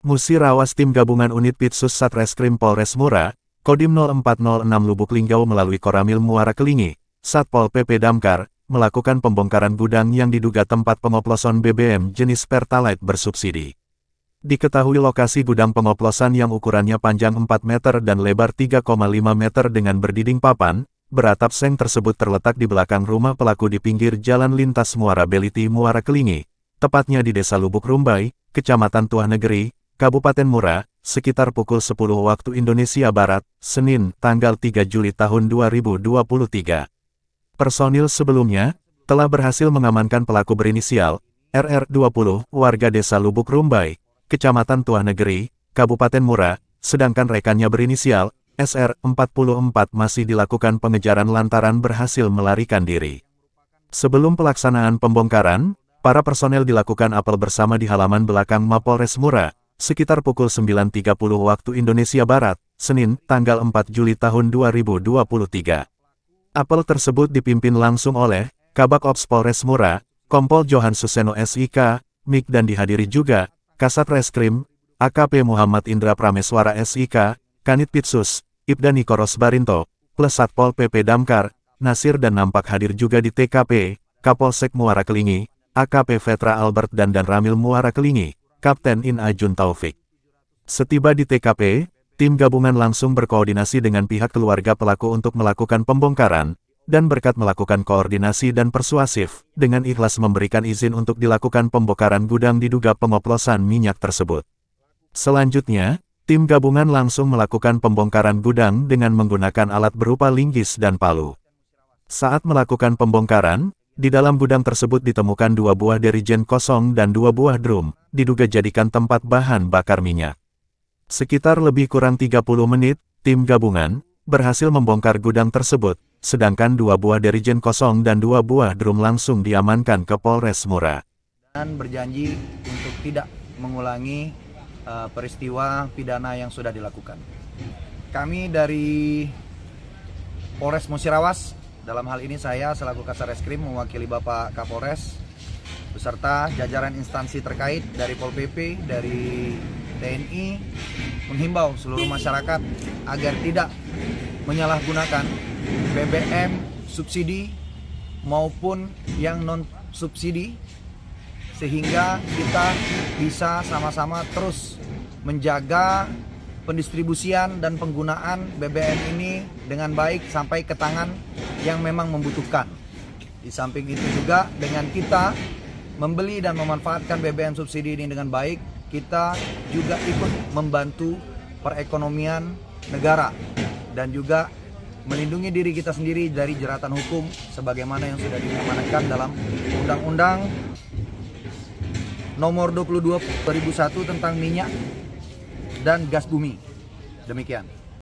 Musi Rawas tim gabungan unit Pitsus Satreskrim Polres Mura, Kodim 0406 Lubuk Linggau melalui Koramil Muara Kelingi, Satpol PP Damkar, melakukan pembongkaran gudang yang diduga tempat pengoplosan BBM jenis Pertalite bersubsidi. Diketahui lokasi gudang pengoplosan yang ukurannya panjang 4 meter dan lebar 3,5 meter dengan berdinding papan, beratap seng tersebut terletak di belakang rumah pelaku di pinggir jalan lintas Muara Beliti Muara Kelingi, tepatnya di Desa Lubuk Rumbai, Kecamatan Tuah Negeri, Kabupaten Mura, sekitar pukul 10 waktu Indonesia Barat, Senin, tanggal 3 Juli tahun 2023. Personil sebelumnya, telah berhasil mengamankan pelaku berinisial RR20 warga desa Lubuk Rumbai, Kecamatan Tuah Negeri, Kabupaten Mura, sedangkan rekannya berinisial SR44 masih dilakukan pengejaran lantaran berhasil melarikan diri. Sebelum pelaksanaan pembongkaran, para personel dilakukan apel bersama di halaman belakang Mapolres Murah sekitar pukul 9.30 waktu Indonesia Barat, Senin, tanggal 4 Juli tahun 2023. Apel tersebut dipimpin langsung oleh Kabak Ops Polres Mura, Kompol Johan Suseno SIK, MIK dan dihadiri juga Kasat Reskrim, AKP Muhammad Indra Prameswara SIK, Kanit Pitsus, Ibda Nikoros Barinto, plus Satpol PP Damkar, Nasir dan nampak hadir juga di TKP, Kapolsek Muara Kelingi, AKP Vetra Albert dan dan Ramil Muara Kelingi. Kapten In Ajun Taufik. Setiba di TKP, tim gabungan langsung berkoordinasi dengan pihak keluarga pelaku untuk melakukan pembongkaran, dan berkat melakukan koordinasi dan persuasif, dengan ikhlas memberikan izin untuk dilakukan pembongkaran gudang diduga pengoplosan minyak tersebut. Selanjutnya, tim gabungan langsung melakukan pembongkaran gudang dengan menggunakan alat berupa linggis dan palu. Saat melakukan pembongkaran, di dalam gudang tersebut ditemukan dua buah derijen kosong dan dua buah drum, diduga jadikan tempat bahan bakar minyak. Sekitar lebih kurang 30 menit, tim gabungan berhasil membongkar gudang tersebut, sedangkan dua buah derijen kosong dan dua buah drum langsung diamankan ke Polres Mura. Dan berjanji untuk tidak mengulangi uh, peristiwa pidana yang sudah dilakukan. Kami dari Polres Musirawas dalam hal ini saya selaku Kasar Reskrim mewakili Bapak Kapolres beserta jajaran instansi terkait dari Pol PP, dari TNI menghimbau seluruh masyarakat agar tidak menyalahgunakan BBM subsidi maupun yang non subsidi sehingga kita bisa sama-sama terus menjaga pendistribusian dan penggunaan BBM ini dengan baik sampai ke tangan yang memang membutuhkan. Di samping itu juga dengan kita membeli dan memanfaatkan BBM subsidi ini dengan baik, kita juga ikut membantu perekonomian negara dan juga melindungi diri kita sendiri dari jeratan hukum sebagaimana yang sudah diamanatkan dalam Undang-Undang Nomor 22 2001 tentang minyak dan gas bumi. Demikian.